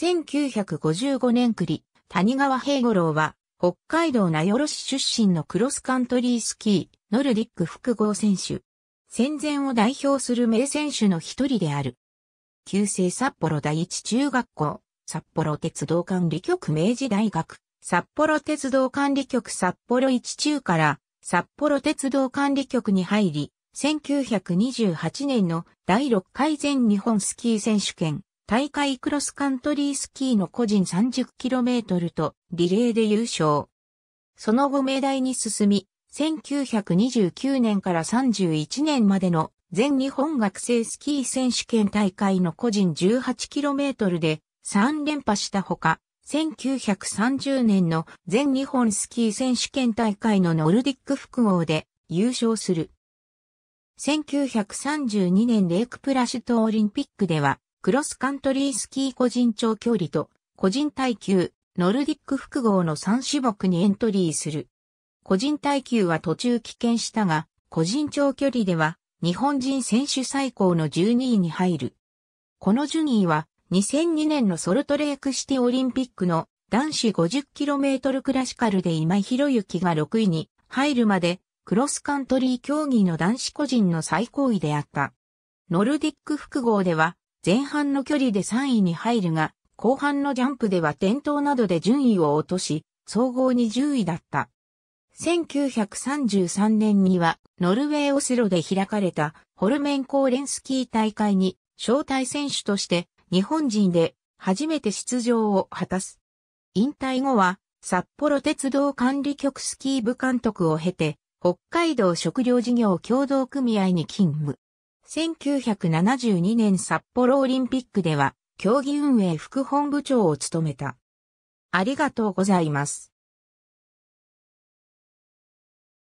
1955年栗、谷川平五郎は、北海道名寄市出身のクロスカントリースキー、ノルディック複合選手。戦前を代表する名選手の一人である。旧制札幌第一中学校、札幌鉄道管理局明治大学、札幌鉄道管理局札幌一中から札幌鉄道管理局に入り、1928年の第6回全日本スキー選手権、大会クロスカントリースキーの個人 30km とリレーで優勝。その後命題に進み、1929年から31年までの全日本学生スキー選手権大会の個人 18km で3連覇したほか、1930年の全日本スキー選手権大会のノルディック複合で優勝する。1932年レイクプラシュトオリンピックではクロスカントリースキー個人長距離と個人耐久、ノルディック複合の3種目にエントリーする。個人耐久は途中棄権したが、個人長距離では日本人選手最高の12位に入る。この順位は2002年のソルトレークシティオリンピックの男子 50km クラシカルで今井博之が6位に入るまでクロスカントリー競技の男子個人の最高位であった。ノルディック複合では前半の距離で3位に入るが、後半のジャンプでは転倒などで順位を落とし、総合に10位だった。1933年には、ノルウェーオスロで開かれた、ホルメンコーレンスキー大会に、招待選手として、日本人で、初めて出場を果たす。引退後は、札幌鉄道管理局スキー部監督を経て、北海道食料事業協同組合に勤務。1972年札幌オリンピックでは、競技運営副本部長を務めた。ありがとうございます。